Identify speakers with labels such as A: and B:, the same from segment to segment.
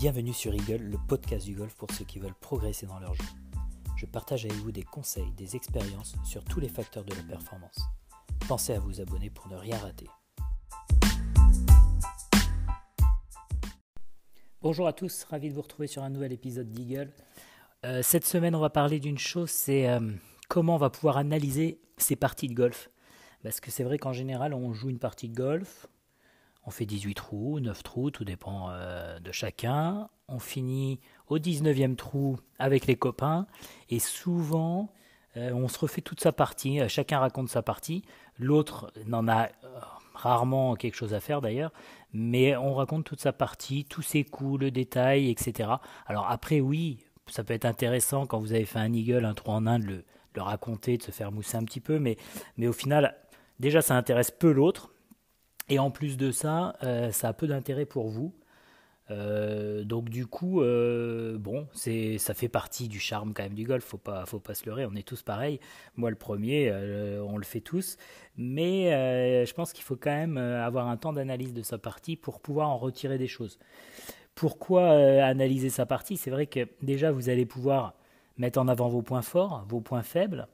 A: Bienvenue sur Eagle, le podcast du golf pour ceux qui veulent progresser dans leur jeu. Je partage avec vous des conseils, des expériences sur tous les facteurs de la performance. Pensez à vous abonner pour ne rien rater. Bonjour à tous, ravi de vous retrouver sur un nouvel épisode d'Eagle. Euh, cette semaine, on va parler d'une chose, c'est euh, comment on va pouvoir analyser ces parties de golf. Parce que c'est vrai qu'en général, on joue une partie de golf, on fait 18 trous, 9 trous, tout dépend euh, de chacun. On finit au 19e trou avec les copains. Et souvent, euh, on se refait toute sa partie. Euh, chacun raconte sa partie. L'autre n'en a rarement quelque chose à faire d'ailleurs. Mais on raconte toute sa partie, tous ses coups, le détail, etc. Alors après, oui, ça peut être intéressant quand vous avez fait un eagle, un trou en un, de le, le raconter, de se faire mousser un petit peu. Mais, mais au final, déjà, ça intéresse peu l'autre et en plus de ça, euh, ça a peu d'intérêt pour vous. Euh, donc du coup, euh, bon, c'est, ça fait partie du charme quand même du golf. Faut pas, faut pas se leurrer. On est tous pareils. Moi, le premier, on le fait tous. Mais je pense qu'il faut quand même avoir un temps d'analyse de sa partie pour pouvoir en retirer des choses. Pourquoi analyser sa partie C'est vrai que déjà, vous allez pouvoir mettre en avant vos points forts, vos points faibles.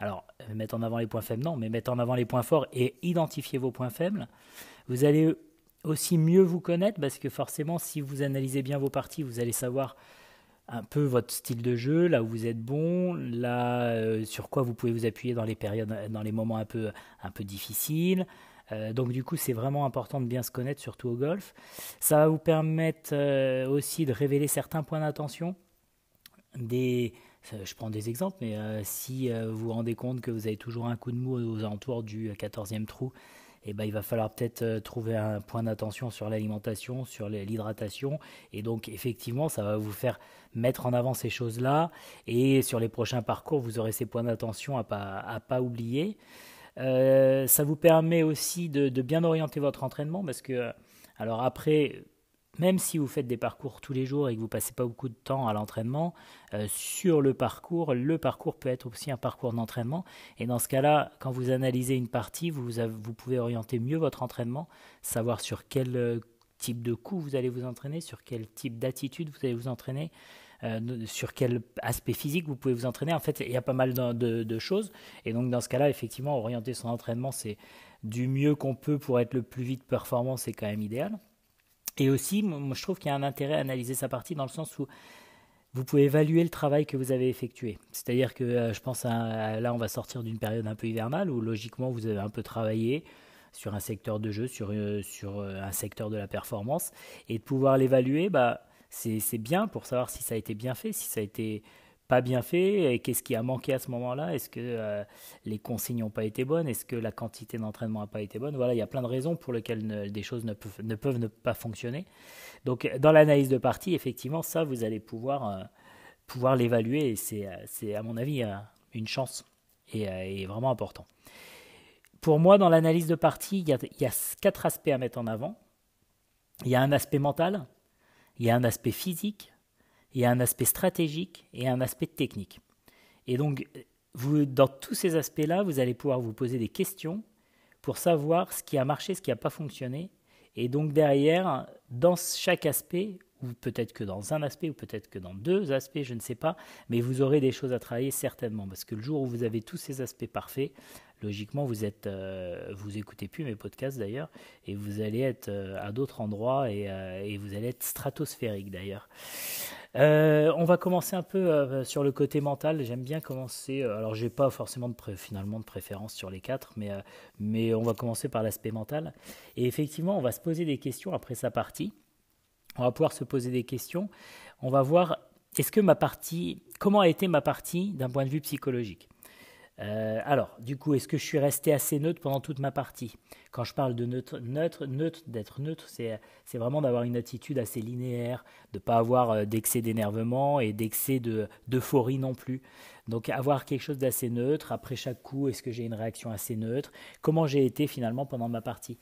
A: Alors, euh, mettre en avant les points faibles, non, mais mettre en avant les points forts et identifier vos points faibles. Vous allez aussi mieux vous connaître parce que forcément, si vous analysez bien vos parties, vous allez savoir un peu votre style de jeu, là où vous êtes bon, là euh, sur quoi vous pouvez vous appuyer dans les périodes, dans les moments un peu, un peu difficiles. Euh, donc du coup, c'est vraiment important de bien se connaître, surtout au golf. Ça va vous permettre aussi de révéler certains points d'attention, des, je prends des exemples, mais euh, si euh, vous vous rendez compte que vous avez toujours un coup de mou aux alentours du 14e euh, trou, eh ben, il va falloir peut-être trouver un point d'attention sur l'alimentation, sur l'hydratation. Et donc, effectivement, ça va vous faire mettre en avant ces choses-là. Et sur les prochains parcours, vous aurez ces points d'attention à pas, pas oublier. ça vous permet aussi de, de, bien orienter votre entraînement parce que, alors après, même si vous faites des parcours tous les jours et que vous passez pas beaucoup de temps à l'entraînement, euh, sur le parcours, le parcours peut être aussi un parcours d'entraînement. Et dans ce cas-là, quand vous analysez une partie, vous, pouvez orienter mieux votre entraînement, savoir sur quel euh, type de coup vous allez vous entraîner, sur quel type d'attitude vous allez vous entraîner. Euh, sur quel aspect physique vous pouvez vous entraîner. En fait, il y a pas mal de choses. Et donc, dans ce cas-là, effectivement, orienter son entraînement, c'est du mieux qu'on peut pour être le plus vite performant, c'est quand même idéal. Et aussi, je trouve qu'il y a un intérêt à analyser sa partie dans le sens où vous pouvez évaluer le travail que vous avez effectué. C'est-à-dire que euh, je pense là, on va sortir d'une période un peu hivernale où logiquement vous avez un peu travaillé sur un secteur de jeu, sur, euh, sur euh, un secteur de la performance, et de pouvoir l'évaluer, bah, c'est bien pour savoir si ça a été bien fait, si ça a été pas bien fait et qu'est-ce qui a manqué à ce moment-là Est-ce que euh, les consignes n'ont pas été bonnes Est-ce que la quantité d'entraînement n'a pas été bonne Voilà, il y a plein de raisons pour lesquelles des choses ne peuvent, ne pas fonctionner. Donc dans l'analyse de partie, effectivement, ça, vous allez pouvoir, euh, pouvoir l'évaluer et c'est, euh, à mon avis une chance et, vraiment important. Pour moi, dans l'analyse de partie, il a, il y a quatre aspects à mettre en avant. Il y a un aspect mental, il y a un aspect physique, il y a un aspect stratégique et un aspect technique. Et donc, dans tous ces aspects-là, vous allez pouvoir vous poser des questions pour savoir ce qui a marché, ce qui n'a pas fonctionné. Et donc derrière, dans chaque aspect, ou peut-être que dans un aspect, ou peut-être que dans deux aspects, je ne sais pas, mais vous aurez des choses à travailler certainement, parce que le jour où vous avez tous ces aspects parfaits, logiquement, vous êtes, euh, vous écoutez plus mes podcasts d'ailleurs, et vous allez être euh, à d'autres endroits euh, et, vous allez être stratosphérique d'ailleurs. on va commencer un peu sur le côté mental. J'aime bien commencer. alors, j'ai pas forcément de finalement de préférence sur les quatre, mais mais on va commencer par l'aspect mental. Et effectivement, on va se poser des questions après sa partie. On va pouvoir se poser des questions. On va voir est-ce que ma partie, comment a été ma partie d'un point de vue psychologique. Euh, alors, du coup, est-ce que je suis resté assez neutre pendant toute ma partie Quand je parle de neutre, neutre, neutre d'être neutre, c'est, vraiment d'avoir une attitude assez linéaire, de ne pas avoir euh, d'excès d'énervement et d'excès d'euphorie non plus. Donc, avoir quelque chose d'assez neutre. Après chaque coup, est-ce que j'ai une réaction assez neutre Comment j'ai été finalement pendant ma partie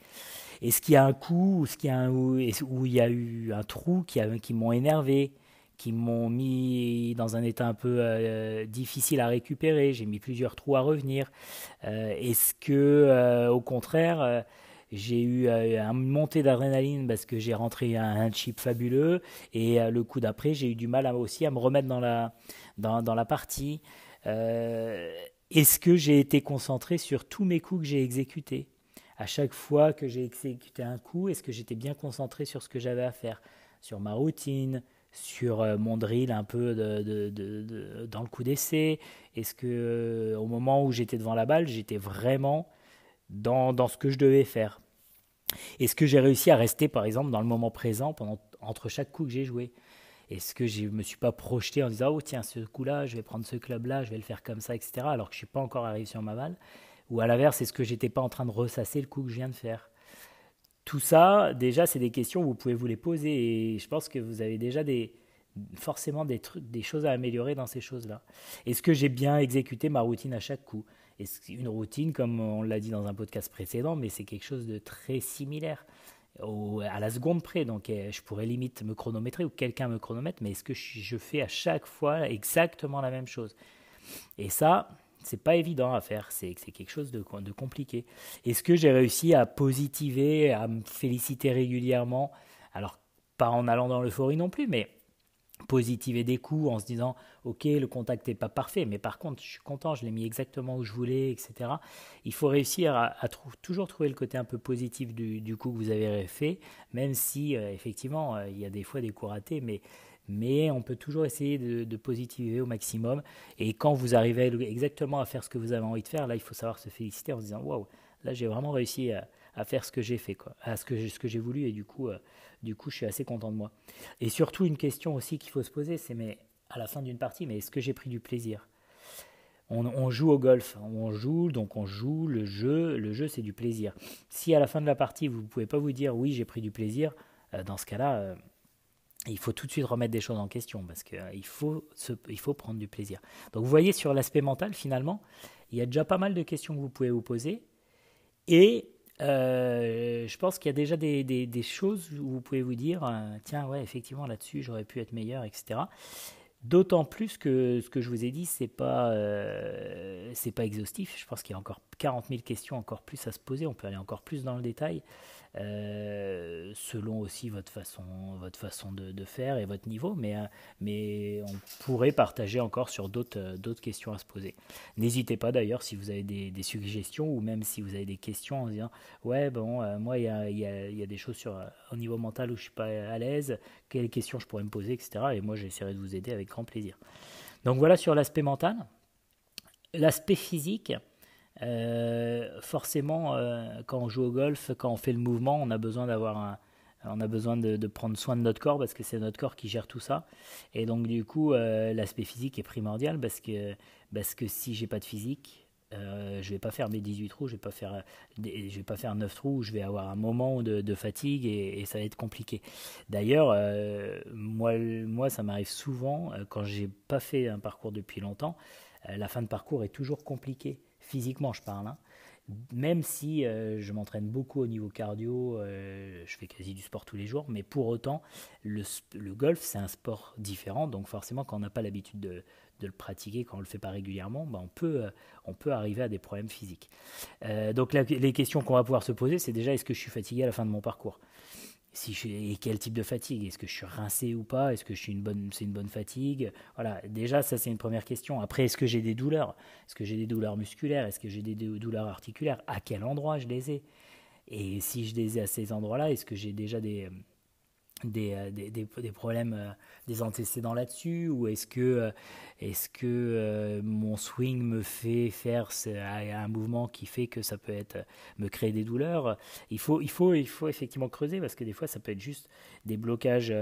A: Est-ce qu'il y a un coup où, où il y a eu un trou qui, a, qui m'ont énervé qui m'ont mis dans un état un peu euh, euh, difficile à récupérer. J'ai mis plusieurs trous à revenir. Euh, est-ce que, au contraire, j'ai eu un montée d'adrénaline parce que j'ai rentré un, chip fabuleux et le coup d'après, j'ai eu du mal aussi à me remettre dans la, dans, dans la partie. Est-ce que j'ai été concentré sur tous mes coups que j'ai exécutés à chaque fois que j'ai exécuté un coup, est-ce que j'étais bien concentré sur ce que j'avais à faire, sur ma routine, sur euh, mon drill un peu dans le coup d'essai Est-ce que euh, au moment où j'étais devant la balle, j'étais vraiment dans, ce que je devais faire Est-ce que j'ai réussi à rester, par exemple, dans le moment présent pendant, entre chaque coup que j'ai joué Est-ce que je ne me suis pas projeté en disant Oh, tiens, ce coup-là, je vais prendre ce club-là, je vais le faire comme ça, etc., alors que je ne suis pas encore arrivé sur ma balle Ou à l'inverse, est-ce que j'étais pas en train de ressasser le coup que je viens de faire tout ça, déjà, c'est des questions vous pouvez vous les poser et je pense que vous avez déjà forcément des, choses à améliorer dans ces choses-là. Est-ce que j'ai bien exécuté ma routine à chaque coup Est-ce une routine, comme on l'a dit dans un podcast précédent, mais c'est quelque chose de très similaire à la seconde près. Donc, euh, je pourrais limite me chronométrer ou quelqu'un me chronomètre, mais est-ce que je fais à chaque fois exactement la même chose Et ça, c'est pas évident à faire, c'est quelque chose de, de compliqué. Est-ce que j'ai réussi à positiver, à me féliciter régulièrement Alors, pas en allant dans l'euphorie non plus, mais positiver des coups en se disant ok le contact n'est pas parfait mais par contre je suis content je l'ai mis exactement où je voulais etc il faut réussir à, toujours trouver le côté un peu positif du, du coup que vous avez fait même si euh, effectivement euh, il y a des fois des coups ratés mais mais on peut toujours essayer de, positiver au maximum. Et quand vous arrivez exactement à faire ce que vous avez envie de faire, là, il faut savoir se féliciter en se disant waouh, là, j'ai vraiment réussi à, faire ce que j'ai fait, à ce que j'ai, ce que j'ai voulu, et du coup, euh, du coup, je suis assez content de moi. Et surtout, une question aussi qu'il faut se poser, c'est mais à la fin d'une partie, mais est-ce que j'ai pris du plaisir on, joue au golf, hein. on joue, donc on joue le jeu. Le jeu, c'est du plaisir. Si à la fin de la partie, vous ne pouvez pas vous dire oui, j'ai pris du plaisir, euh, dans ce cas-là. Euh, il faut tout de suite remettre des choses en question parce qu'il euh, faut, faut prendre du plaisir. Donc vous voyez sur l'aspect mental finalement, il y a déjà pas mal de questions que vous pouvez vous poser et euh, je pense qu'il y a déjà des, des, choses où vous pouvez vous dire euh, tiens ouais effectivement là-dessus j'aurais pu être meilleur etc. D'autant plus que ce que je vous ai dit c'est pas c'est pas exhaustif. Je pense qu'il y a encore 40 000 questions encore plus à se poser. On peut aller encore plus dans le détail. Euh, selon aussi votre façon, votre façon de, faire et votre niveau, mais, euh, mais on pourrait partager encore sur euh, d'autres questions à se poser. N'hésitez pas d'ailleurs si vous avez des, suggestions ou même si vous avez des questions en disant Ouais, bon, moi, il y a, y a, des choses sur, au niveau mental où je ne suis pas à l'aise, quelles questions je pourrais me poser, etc. Et moi, j'essaierai de vous aider avec grand plaisir. Donc voilà sur l'aspect mental. L'aspect physique. Euh, forcément, euh, quand on joue au golf, quand on fait le mouvement, on a besoin d'avoir on a besoin de, prendre soin de notre corps parce que c'est notre corps qui gère tout ça. Et donc du coup, euh, l'aspect physique est primordial parce que parce que si j'ai pas de physique, je vais pas faire mes 18 trous, je vais pas faire je vais pas faire 9 trous, je vais avoir un moment de, fatigue et, ça va être compliqué. D'ailleurs, moi moi ça m'arrive souvent quand j'ai pas fait un parcours depuis longtemps, la fin de parcours est toujours compliquée physiquement je parle, hein. même si euh, je m'entraîne beaucoup au niveau cardio, euh, je fais quasi du sport tous les jours, mais pour autant, le, golf, c'est un sport différent, donc forcément, quand on n'a pas l'habitude de, le pratiquer, quand on ne le fait pas régulièrement, bah, on, peut, euh, on peut arriver à des problèmes physiques. donc les questions qu'on va pouvoir se poser, c'est déjà, est-ce que je suis fatigué à la fin de mon parcours et quel type de fatigue Est-ce que je suis rincé ou pas Est-ce que c'est une bonne fatigue Voilà, déjà ça c'est une première question. Après, est-ce que j'ai des douleurs Est-ce que j'ai des douleurs musculaires Est-ce que j'ai des douleurs articulaires À quel endroit je les ai Et si je les ai à ces endroits-là, est-ce que j'ai déjà des, euh, des, problèmes, euh, des antécédents là-dessus Ou est-ce que, euh, est que mon swing me fait faire un mouvement qui fait que ça peut être me créer des douleurs il faut, il, faut, il faut effectivement creuser parce que des fois ça peut être juste des blocages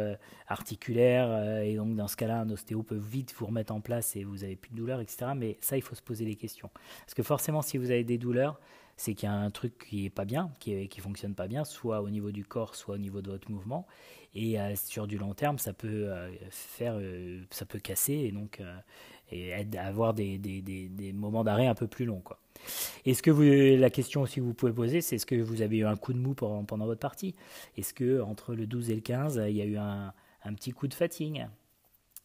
A: articulaires et donc dans ce cas-là un ostéo peut vite vous remettre en place et vous n'avez plus de douleurs, etc. Mais ça il faut se poser les questions. Parce que forcément si vous avez des douleurs, c'est qu'il y a un truc qui est pas bien, qui, qui fonctionne pas bien, soit au niveau du corps, soit au niveau de votre mouvement. Et euh, sur du long terme, ça peut euh, faire, euh, ça peut casser et donc et avoir des, des, des, moments d'arrêt un peu plus longs. Quoi. Est-ce que vous, la question aussi que vous pouvez poser, c'est est-ce que vous avez eu un coup de mou pendant, votre partie Est-ce que entre le 12 et le 15, il y a eu un, un petit coup de fatigue,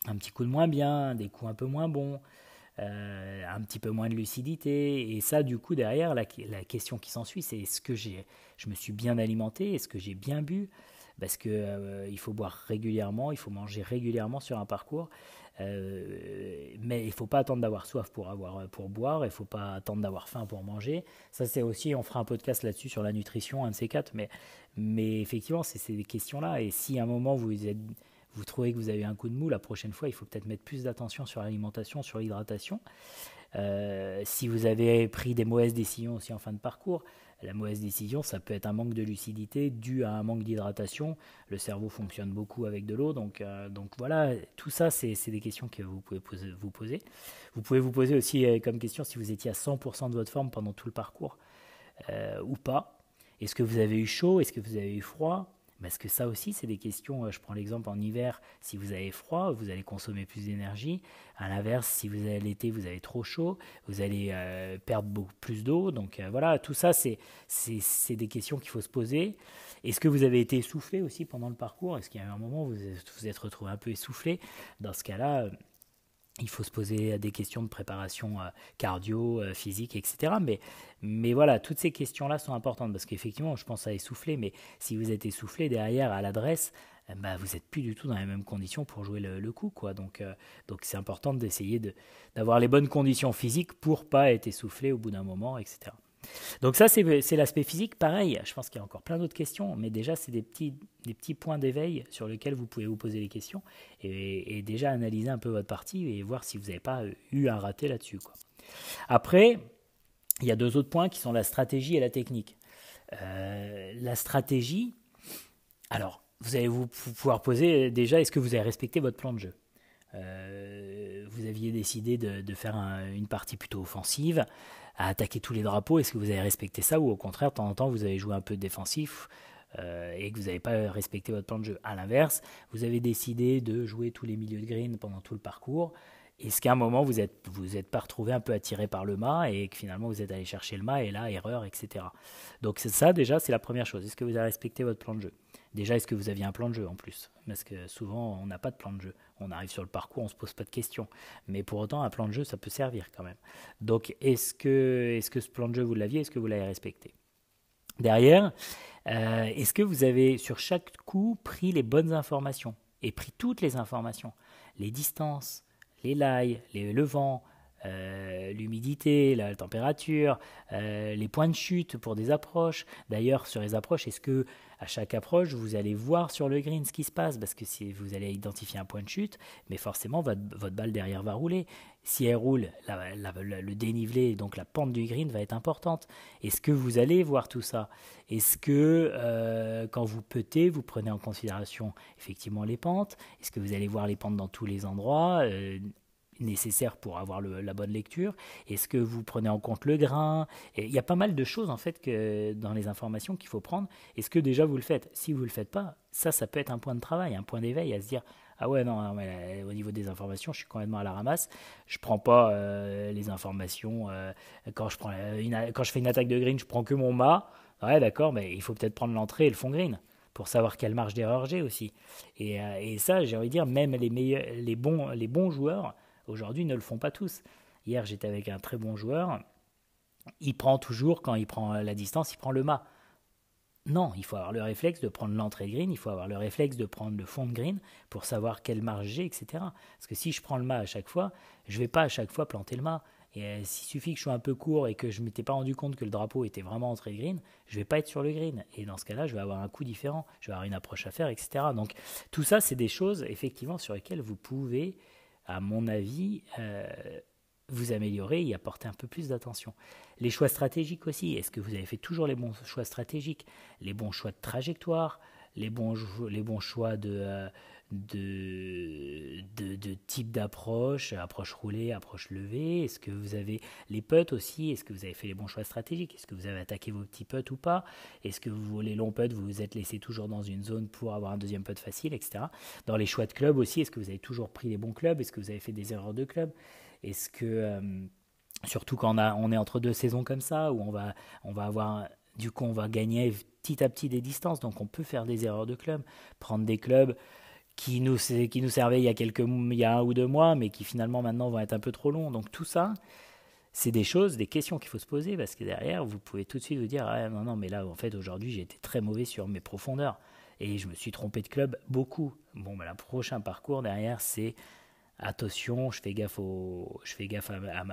A: un petit coup de moins bien, des coups un peu moins bons euh, un petit peu moins de lucidité. Et ça, du coup, derrière, la, question qui s'ensuit, c'est est-ce que j'ai, je me suis bien alimenté, est-ce que j'ai bien bu Parce que euh, il faut boire régulièrement, il faut manger régulièrement sur un parcours. Euh, mais il faut pas attendre d'avoir soif pour avoir pour boire, il faut pas attendre d'avoir faim pour manger. Ça c'est aussi, on fera un podcast là-dessus sur la nutrition, un de ces quatre. Mais mais effectivement, c'est ces questions-là. Et si à un moment vous êtes vous trouvez que vous avez un coup de mou, la prochaine fois, il faut peut-être mettre plus d'attention sur l'alimentation, sur l'hydratation. Euh, si vous avez pris des mauvaises décisions aussi en fin de parcours, la mauvaise décision, ça peut être un manque de lucidité dû à un manque d'hydratation. Le cerveau fonctionne beaucoup avec de l'eau, donc, euh, donc voilà, tout ça, c'est des questions que vous pouvez vous poser. Vous pouvez vous poser aussi euh, comme question si vous étiez à 100% de votre forme pendant tout le parcours ou pas. Est-ce que vous avez eu chaud Est-ce que vous avez eu froid parce que ça aussi, c'est des questions. Euh, je prends l'exemple en hiver, si vous avez froid, vous allez consommer plus d'énergie. À l'inverse, si vous avez l'été, vous avez trop chaud, vous allez euh, perdre beaucoup plus d'eau. Donc euh, voilà, tout ça, c'est des questions qu'il faut se poser. Est-ce que vous avez été essoufflé aussi pendant le parcours Est-ce qu'il y a un moment où vous vous êtes retrouvé un peu essoufflé Dans ce cas-là, il faut se poser des questions de préparation euh, cardio, euh, physique, etc. Mais, voilà, toutes ces questions-là sont importantes parce qu'effectivement, je pense à essouffler, mais si vous êtes essoufflé derrière à l'adresse, eh ben, vous n'êtes plus du tout dans les mêmes conditions pour jouer le, coup. Euh, donc c'est important d'essayer d'avoir les bonnes conditions physiques pour pas être essoufflé au bout d'un moment, etc. Donc ça, c'est l'aspect physique. Pareil, je pense qu'il y a encore plein d'autres questions, mais déjà, c'est des petits, des petits points d'éveil sur lesquels vous pouvez vous poser des questions et, déjà analyser un peu votre partie et voir si vous n'avez pas euh, eu un raté là-dessus. Après, il y a deux autres points qui sont la stratégie et la technique. Euh, la stratégie, alors, vous allez vous pouvoir poser déjà, est-ce que vous avez respecté votre plan de jeu euh, vous aviez décidé de, de faire une partie plutôt offensive attaquer tous les drapeaux. Est-ce que vous avez respecté ça ou au contraire, de temps en temps, vous avez joué un peu défensif euh, et que vous n'avez pas respecté votre plan de jeu À l'inverse, vous avez décidé de jouer tous les milieux de green pendant tout le parcours. Est-ce qu'à un moment, vous n'êtes êtes pas retrouvé un peu attiré par le mât et que finalement, vous êtes allé chercher le mât et là, erreur, etc. Donc ça déjà, c'est la première chose. Est-ce que vous avez respecté votre plan de jeu Déjà, est-ce que vous aviez un plan de jeu en plus Parce que souvent, on n'a pas de plan de jeu. On arrive sur le parcours, on ne se pose pas de questions. Mais pour autant, un plan de jeu, ça peut servir quand même. Donc, est-ce que, est -ce que ce plan de jeu, vous l'aviez Est-ce que vous l'avez respecté Derrière, euh, est-ce que vous avez sur chaque coup pris les bonnes informations et pris toutes les informations Les distances, les lailles, les, le vent, euh, l'humidité, la température, euh, les points de chute pour des approches. D'ailleurs, sur les approches, est-ce que à chaque approche, vous allez voir sur le green ce qui se passe, parce que si vous allez identifier un point de chute, mais forcément, votre, balle derrière va rouler. Si elle roule, le dénivelé, donc la pente du green, va être importante. Est-ce que vous allez voir tout ça Est-ce que euh, quand vous petez, vous prenez en considération effectivement les pentes Est-ce que vous allez voir les pentes dans tous les endroits euh, nécessaire pour avoir la bonne lecture Est-ce que vous prenez en compte le grain et Il y a pas mal de choses en fait que dans les informations qu'il faut prendre. Est-ce que déjà vous le faites Si vous le faites pas, ça, ça peut être un point de travail, un point d'éveil à se dire ah ouais non, hein, mais euh, au niveau des informations, je suis complètement à la ramasse. Je prends pas euh, les informations euh, quand je prends quand je fais une attaque de green, je prends que mon mât. Ouais d'accord, mais il faut peut-être prendre l'entrée et le fond green pour savoir quelle marge d'erreur j'ai aussi. Et, et ça, j'ai envie de dire, même les, meilleurs, les, bons, les bons joueurs Aujourd'hui, ne le font pas tous. Hier, j'étais avec un très bon joueur. Il prend toujours, quand il prend euh, la distance, il prend le mât. Non, il faut avoir le réflexe de prendre l'entrée de green, il faut avoir le réflexe de prendre le fond de green pour savoir quel marge j'ai, etc. Parce que si je prends le mât à chaque fois, je vais pas à chaque fois planter le mât. Et euh, s'il suffit que je sois un peu court et que je ne m'étais pas rendu compte que le drapeau était vraiment entrée de green, je vais pas être sur le green. Et dans ce cas-là, je vais avoir un coup différent, je vais avoir une approche à faire, etc. Donc tout ça, c'est des choses, effectivement, sur lesquelles vous pouvez à mon avis, euh, vous améliorer et apporter un peu plus d'attention. Les choix stratégiques aussi, est-ce que vous avez fait toujours les bons choix stratégiques, les bons choix de trajectoire, les bons choix de, euh, de, de, type d'approche, approche roulée, approche levée Est-ce que vous avez les putts aussi Est-ce que vous avez fait les bons choix stratégiques Est-ce que vous avez attaqué vos petits putts ou pas Est-ce que vous, les longs putts, vous vous êtes laissé toujours dans une zone pour avoir un deuxième putt facile, etc. Dans les choix de club aussi, est-ce que vous avez toujours pris les bons clubs Est-ce que vous avez fait des erreurs de club Est-ce que, euh, surtout quand on, on est entre deux saisons comme ça, où on va, on va avoir du coup, on va gagner petit à petit des distances. Donc, on peut faire des erreurs de club, prendre des clubs qui nous, qui nous servaient il y, a quelques, il y un ou deux mois, mais qui finalement maintenant vont être un peu trop longs. Donc tout ça, c'est des choses, des questions qu'il faut se poser, parce que derrière, vous pouvez tout de suite vous dire, ah, non, non, mais là, en fait, aujourd'hui, j'ai été très mauvais sur mes profondeurs, et je me suis trompé de club beaucoup. Bon, mais bah, le prochain parcours derrière, c'est attention, je fais gaffe, au, je fais gaffe à,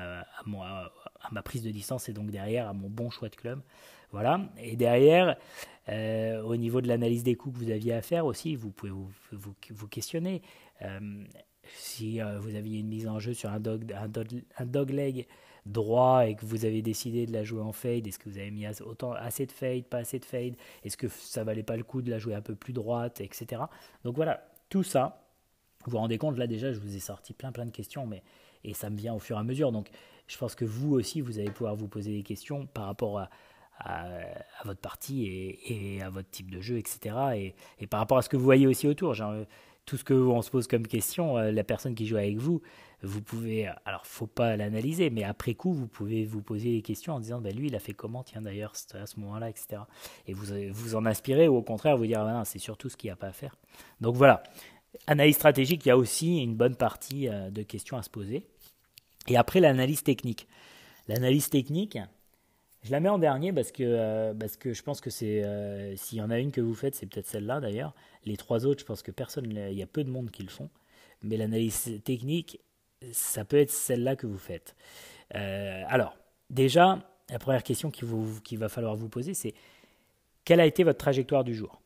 A: ma, prise de distance et donc derrière à mon bon choix de club. Voilà. Et derrière, euh, au niveau de l'analyse des coups que vous aviez à faire aussi, vous pouvez vous, questionner. Euh, si euh, vous aviez une mise en jeu sur un dog, un, dog, leg droit et que vous avez décidé de la jouer en fade, est-ce que vous avez mis autant, assez de fade, pas assez de fade Est-ce que ça valait pas le coup de la jouer un peu plus droite, etc. Donc voilà, tout ça, vous vous rendez compte, là déjà, je vous ai sorti plein plein de questions, mais et ça me vient au fur et à mesure. Donc, je pense que vous aussi, vous allez pouvoir vous poser des questions par rapport à, à, votre partie et, à votre type de jeu, etc. Et, par rapport à ce que vous voyez aussi autour. Genre, euh, tout ce que on se pose comme question, euh, la personne qui joue avec vous, vous pouvez, alors faut pas l'analyser, mais après coup, vous pouvez vous poser des questions en disant, bah, lui, il a fait comment, tiens d'ailleurs, à ce moment-là, etc. Et vous vous en inspirez ou au contraire vous dire, ah, c'est surtout ce qu'il n'y a pas à faire. Donc voilà, Analyse stratégique, il y a aussi une bonne partie euh, de questions à se poser. Et après, l'analyse technique. L'analyse technique, je la mets en dernier parce que, euh, parce que je pense que c'est. Euh, s'il y en a une que vous faites, c'est peut-être celle-là d'ailleurs. Les trois autres, je pense que personne. Il y a peu de monde qui le font. Mais l'analyse technique, ça peut être celle-là que vous faites. alors, déjà, la première question qu'il qui va falloir vous poser, c'est quelle a été votre trajectoire du jour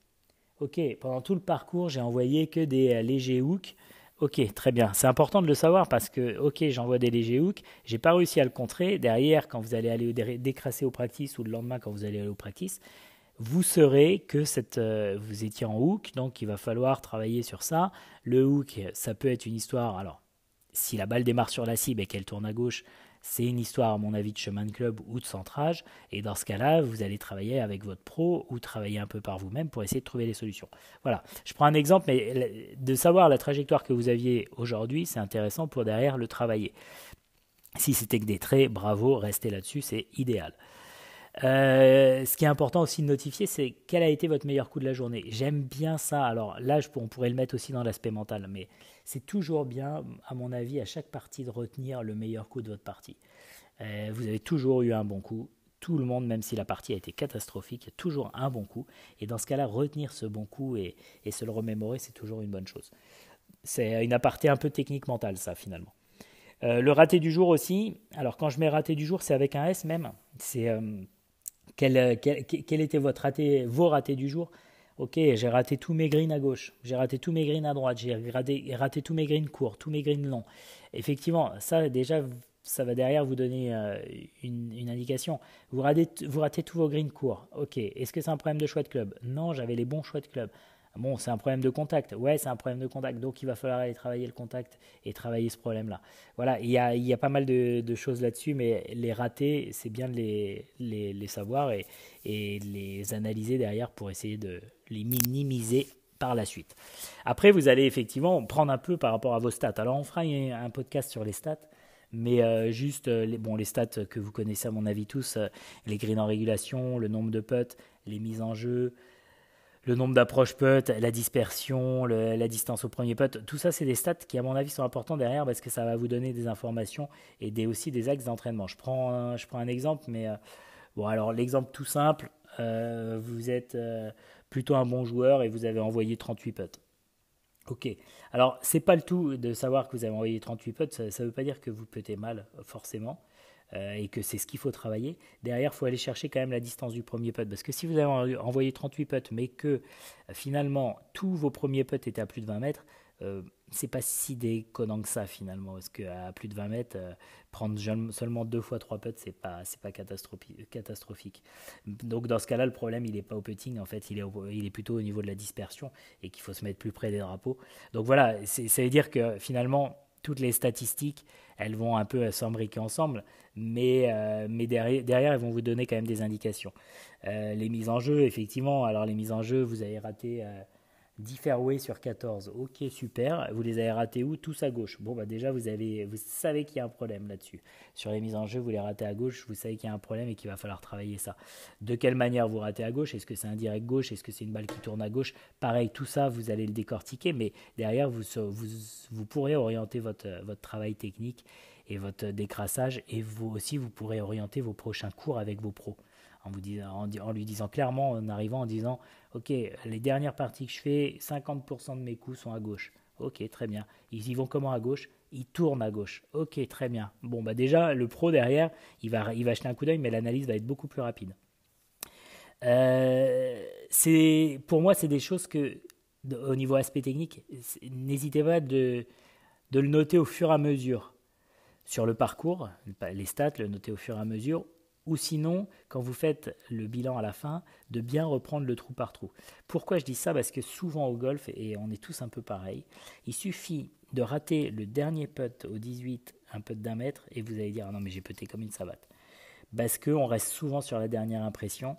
A: OK, pendant tout le parcours, j'ai envoyé que des euh, légers hooks. Ok, très bien. C'est important de le savoir parce que, ok, j'envoie des légers hooks, j'ai pas réussi à le contrer. Derrière, quand vous allez aller décrasser au practice ou le lendemain quand vous allez aller au practice, vous saurez que cette, euh, vous étiez en hook, donc il va falloir travailler sur ça. Le hook, ça peut être une histoire. Alors, si la balle démarre sur la cible et qu'elle tourne à gauche, c'est une histoire, à mon avis, de chemin de club ou de centrage. Et dans ce cas-là, vous allez travailler avec votre pro ou travailler un peu par vous-même pour essayer de trouver des solutions. Voilà. Je prends un exemple, mais de savoir la trajectoire que vous aviez aujourd'hui, c'est intéressant pour derrière le travailler. Si c'était que des traits, bravo, restez là-dessus, c'est idéal. Euh, ce qui est important aussi de notifier, c'est quel a été votre meilleur coup de la journée. J'aime bien ça. Alors là, je, on pourrait le mettre aussi dans l'aspect mental, mais c'est toujours bien, à mon avis, à chaque partie de retenir le meilleur coup de votre partie. Euh, vous avez toujours eu un bon coup. Tout le monde, même si la partie a été catastrophique, a toujours un bon coup. Et dans ce cas-là, retenir ce bon coup et, se le remémorer, c'est toujours une bonne chose. C'est une aparté un peu technique mentale, ça, finalement. Euh, le raté du jour aussi. Alors, quand je mets raté du jour, c'est avec un S même. C'est. Euh, quel, quel, était votre raté, vos ratés du jour Ok, j'ai raté tous mes greens à gauche, j'ai raté tous mes greens à droite, j'ai raté, tous mes greens courts, tous mes greens longs. Effectivement, ça déjà, ça va derrière vous donner euh, une, indication. Vous ratez, vous ratez tous vos greens courts. Ok, est-ce que c'est un problème de choix de club Non, j'avais les bons choix de club. Bon, c'est un problème de contact. Ouais, c'est un problème de contact. Donc, il va falloir aller travailler le contact et travailler ce problème-là. Voilà, il y a, il y a pas mal de, choses là-dessus, mais les rater, c'est bien de les, les, savoir et, et, les analyser derrière pour essayer de les minimiser par la suite. Après, vous allez effectivement prendre un peu par rapport à vos stats. Alors, on fera un podcast sur les stats. Mais euh, juste euh, les, bon, les stats que vous connaissez à mon avis tous, euh, les grilles en régulation, le nombre de putts, les mises en jeu, le nombre d'approches putt, la dispersion, la distance au premier putt, tout ça c'est des stats qui à mon avis sont importants derrière parce que ça va vous donner des informations et des, aussi des axes d'entraînement. Je prends un, je prends un exemple, mais euh, bon alors l'exemple tout simple, euh, vous êtes euh, plutôt un bon joueur et vous avez envoyé 38 putts. Ok, alors c'est pas le tout de savoir que vous avez envoyé 38 putts, ça ne veut pas dire que vous puttez mal forcément. Euh, et que c'est ce qu'il faut travailler, derrière, il faut aller chercher quand même la distance du premier putt. Parce que si vous avez envoyé 38 putts, mais que euh, finalement tous vos premiers putts étaient à plus de 20 mètres, ce euh, c'est pas si déconnant que ça finalement, parce qu'à plus de 20 mètres, prendre seulement deux fois trois putts, c'est pas, c'est pas catastrophique. Donc dans ce cas-là, le problème, il n'est pas au putting, en fait, il est, il est plutôt au niveau de la dispersion et qu'il faut se mettre plus près des drapeaux. Donc voilà, ça veut dire que finalement, toutes les statistiques, elles vont un peu euh, s'embriquer ensemble, mais, euh, derrière, elles vont vous donner quand même des indications. Euh, les mises en jeu, effectivement, alors les mises en jeu, vous avez raté 10 fairways sur 14. Ok, super. Vous les avez ratés où Tous à gauche. Bon, bah déjà, vous, avez, vous savez qu'il y a un problème là-dessus. Sur les mises en jeu, vous les ratez à gauche, vous savez qu'il y a un problème et qu'il va falloir travailler ça. De quelle manière vous ratez à gauche Est-ce que c'est un direct gauche Est-ce que c'est une balle qui tourne à gauche Pareil, tout ça, vous allez le décortiquer, mais derrière, vous, vous, pourrez orienter votre, votre travail technique et votre décrassage, et vous aussi, vous pourrez orienter vos prochains cours avec vos pros. En, vous en, lui disant clairement, en arrivant en disant Ok, les dernières parties que je fais, 50% de mes coups sont à gauche. Ok, très bien. Ils y vont comment à gauche Ils tournent à gauche. Ok, très bien. Bon, bah déjà, le pro derrière, il va, il jeter un coup d'œil, mais l'analyse va être beaucoup plus rapide. Euh, pour moi, c'est des choses que, au niveau aspect technique, n'hésitez pas de, de le noter au fur et à mesure sur le parcours, les stats, le noter au fur et à mesure, ou sinon, quand vous faites le bilan à la fin, de bien reprendre le trou par trou. Pourquoi je dis ça Parce que souvent au golf, et on est tous un peu pareil, il suffit de rater le dernier putt au 18, un putt d'un mètre, et vous allez dire ah non mais j'ai putté comme une savate. Parce qu'on reste souvent sur la dernière impression,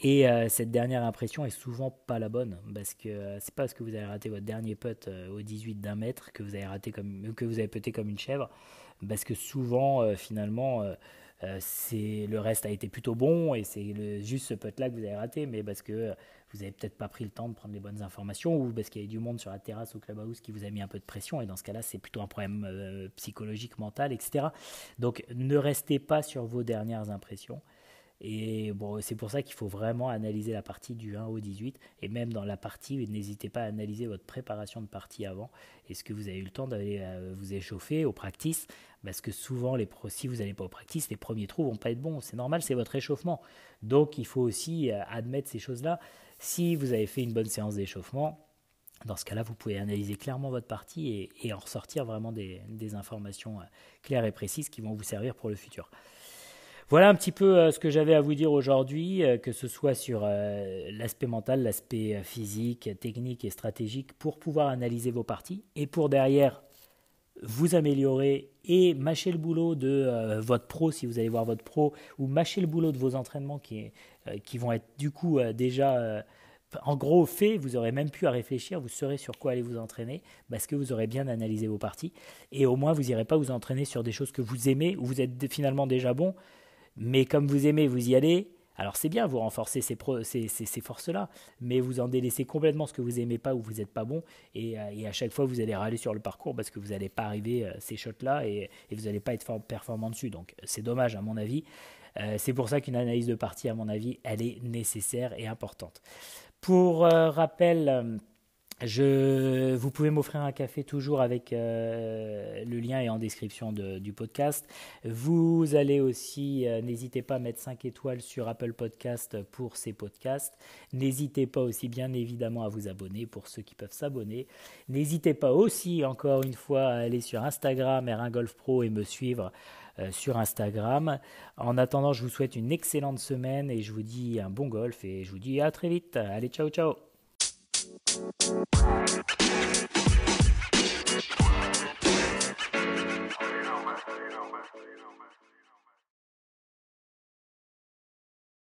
A: et euh, cette dernière impression est souvent pas la bonne, parce que euh, c'est pas parce que vous avez raté votre dernier putt euh, au 18 d'un mètre que vous avez raté comme que vous avez putté comme une chèvre, parce que souvent finalement euh, c'est le reste a été plutôt bon et c'est juste ce putt là que vous avez raté, mais parce que vous n'avez peut-être pas pris le temps de prendre les bonnes informations ou parce qu'il y avait du monde sur la terrasse au clubhouse qui vous a mis un peu de pression et dans ce cas-là, c'est plutôt un problème euh, psychologique, mental, etc. Donc ne restez pas sur vos dernières impressions et bon, c'est pour ça qu'il faut vraiment analyser la partie du 1 au 18. Et même dans la partie, n'hésitez pas à analyser votre préparation de partie avant. Est-ce que vous avez eu le temps d'aller euh, vous échauffer au practice Parce que souvent, si vous n'allez pas au practice, les premiers trous vont pas être bons. C'est normal, c'est votre échauffement. Donc, il faut aussi euh, admettre ces choses-là. Si vous avez fait une bonne séance d'échauffement, dans ce cas-là, vous pouvez analyser clairement votre partie et, en ressortir vraiment des, informations euh, claires et précises qui vont vous servir pour le futur. Voilà un petit peu euh, ce que j'avais à vous dire aujourd'hui, euh, que ce soit sur euh, l'aspect mental, l'aspect physique, technique et stratégique, pour pouvoir analyser vos parties et pour derrière vous améliorer et mâcher le boulot de votre pro si vous allez voir votre pro ou mâcher le boulot de vos entraînements qui, qui vont être du coup déjà en gros fait, vous aurez même plus à réfléchir, vous saurez sur quoi aller vous entraîner parce que vous aurez bien analysé vos parties et au moins vous n'irez pas vous entraîner sur des choses que vous aimez ou vous êtes finalement déjà bon mais comme vous aimez, vous y allez. Alors c'est bien, vous renforcez ces, forces-là, mais vous en délaissez complètement ce que vous aimez pas ou vous n'êtes pas bon, euh, et, à chaque fois vous allez râler sur le parcours parce que vous n'allez pas arriver euh, ces shots-là et, vous n'allez pas être performant dessus. Donc c'est dommage à mon avis. Euh, c'est pour ça qu'une analyse de partie, à mon avis, elle est nécessaire et importante. Pour rappel je, vous pouvez m'offrir un café toujours avec euh, le lien et en description du podcast. Vous allez aussi, euh, n'hésitez pas à mettre 5 étoiles sur Apple Podcast pour ces podcasts. N'hésitez pas aussi bien évidemment à vous abonner pour ceux qui peuvent s'abonner. N'hésitez pas aussi encore une fois à aller sur Instagram Golf Pro et me suivre euh, sur Instagram. En attendant, je vous souhaite une excellente semaine et je vous dis un bon golf et je vous dis à très vite. Allez, ciao ciao Thank you.